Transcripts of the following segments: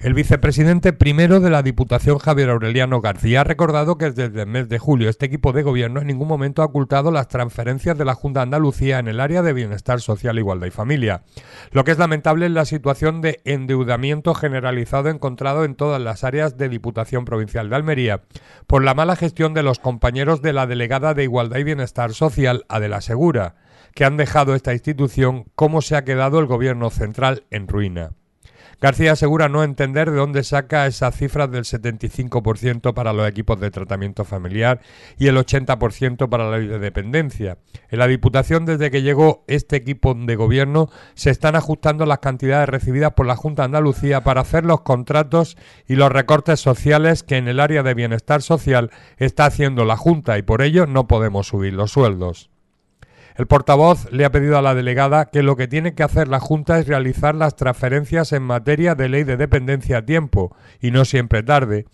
El vicepresidente primero de la Diputación, Javier Aureliano García, ha recordado que desde el mes de julio este equipo de gobierno en ningún momento ha ocultado las transferencias de la Junta de Andalucía en el área de bienestar social, igualdad y familia. Lo que es lamentable es la situación de endeudamiento generalizado encontrado en todas las áreas de Diputación Provincial de Almería por la mala gestión de los compañeros de la delegada de Igualdad y Bienestar Social, Adela Segura, que han dejado esta institución como se ha quedado el gobierno central en ruina. García asegura no entender de dónde saca esas cifras del 75% para los equipos de tratamiento familiar y el 80% para la de dependencia. En la Diputación, desde que llegó este equipo de gobierno, se están ajustando las cantidades recibidas por la Junta de Andalucía para hacer los contratos y los recortes sociales que en el área de bienestar social está haciendo la Junta y por ello no podemos subir los sueldos. El portavoz le ha pedido a la delegada que lo que tiene que hacer la Junta es realizar las transferencias en materia de ley de dependencia a tiempo, y no siempre tarde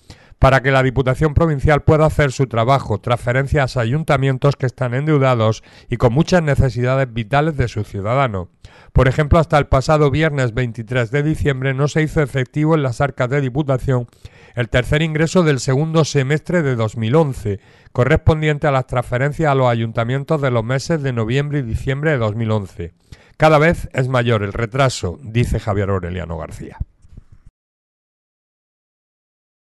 para que la Diputación Provincial pueda hacer su trabajo, transferencias a ayuntamientos que están endeudados y con muchas necesidades vitales de su ciudadano. Por ejemplo, hasta el pasado viernes 23 de diciembre no se hizo efectivo en las arcas de Diputación el tercer ingreso del segundo semestre de 2011, correspondiente a las transferencias a los ayuntamientos de los meses de noviembre y diciembre de 2011. Cada vez es mayor el retraso, dice Javier Aureliano García.